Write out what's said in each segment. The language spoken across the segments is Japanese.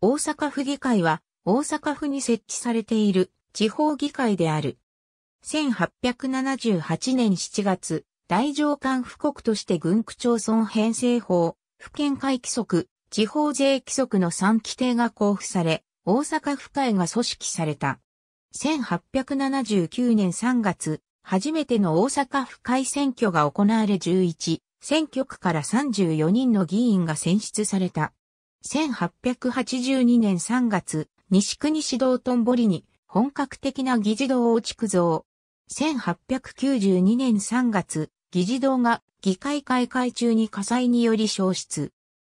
大阪府議会は、大阪府に設置されている地方議会である。1878年7月、大上官布告として軍区町村編成法、府県会規則、地方税規則の3規定が交付され、大阪府会が組織された。1879年3月、初めての大阪府会選挙が行われ11、選挙区から34人の議員が選出された。1882年3月、西国西道ぼりに本格的な議事堂を築造。1892年3月、議事堂が議会開会中に火災により消失。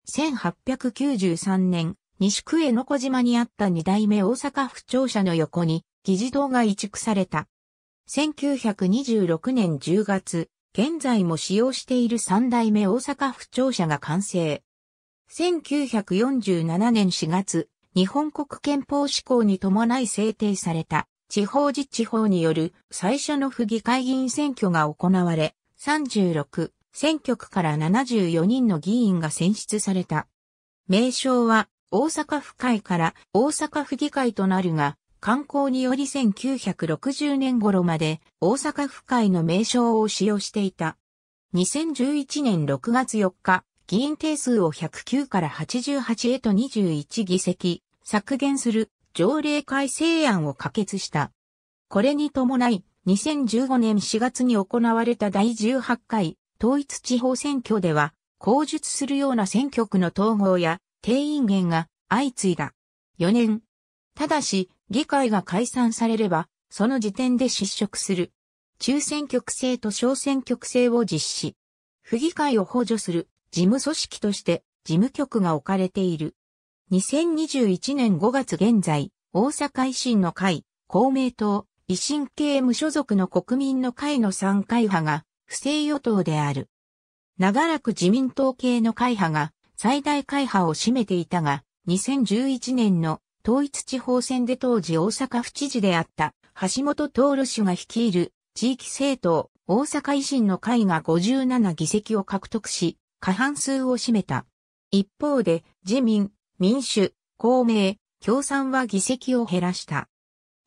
1893年、西区江の小島にあった二代目大阪府庁舎の横に議事堂が移築された。1926年10月、現在も使用している三代目大阪府庁舎が完成。1947年4月、日本国憲法施行に伴い制定された地方自治法による最初の府議会議員選挙が行われ、36選挙区から74人の議員が選出された。名称は大阪府会から大阪府議会となるが、観光により1960年頃まで大阪府会の名称を使用していた。2011年6月4日、議員定数を109から88へと21議席削減する条例改正案を可決した。これに伴い、2015年4月に行われた第18回統一地方選挙では、口述するような選挙区の統合や定員減が相次いだ。4年。ただし、議会が解散されれば、その時点で失職する。中選挙区制と小選挙区制を実施。不議会を補助する事務組織として事務局が置かれている。2021年5月現在、大阪維新の会、公明党、維新系無所属の国民の会の3会派が不正与党である。長らく自民党系の会派が最大会派を占めていたが、2011年の統一地方選で当時大阪府知事であった橋本徹氏が率いる地域政党大阪維新の会が57議席を獲得し、過半数を占めた。一方で、自民、民主、公明、共産は議席を減らした。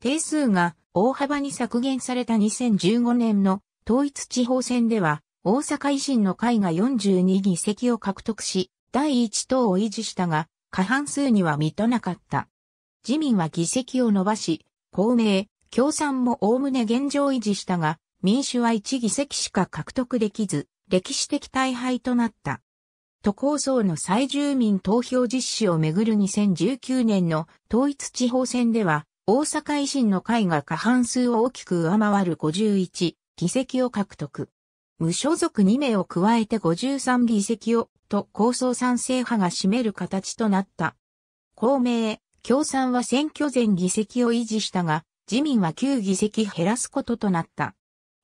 定数が大幅に削減された2015年の統一地方選では、大阪維新の会が42議席を獲得し、第一党を維持したが、過半数には満たなかった。自民は議席を伸ばし、公明、共産も概ね現状維持したが、民主は1議席しか獲得できず、歴史的大敗となった。都構想の最住民投票実施をめぐる2019年の統一地方選では、大阪維新の会が過半数を大きく上回る51議席を獲得。無所属2名を加えて53議席を、と構想賛成派が占める形となった。公明、共産は選挙前議席を維持したが、自民は9議席減らすこととなった。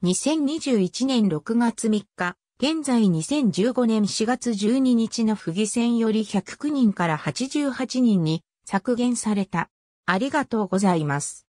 2021年6月3日、現在2015年4月12日の府議選より109人から88人に削減された。ありがとうございます。